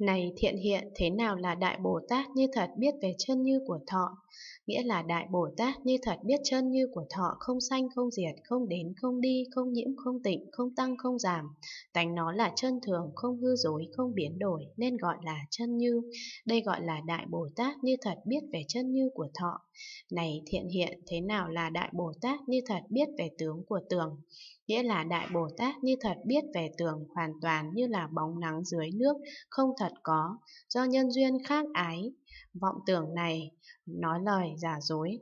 Này thiện hiện thế nào là Đại Bồ Tát như thật biết về chân như của thọ? Nghĩa là Đại Bồ Tát như thật biết chân như của thọ không sanh không diệt, không đến không đi, không nhiễm không tịnh, không tăng không giảm. Tánh nó là chân thường, không hư dối, không biến đổi nên gọi là chân như. Đây gọi là Đại Bồ Tát như thật biết về chân như của thọ. Này thiện hiện thế nào là Đại Bồ Tát như thật biết về tướng của tường? Nghĩa là Đại Bồ Tát như thật biết về tường hoàn toàn như là bóng nắng dưới nước, không thật thật có, do nhân duyên khác ái. Vọng tưởng này, nói lời giả dối,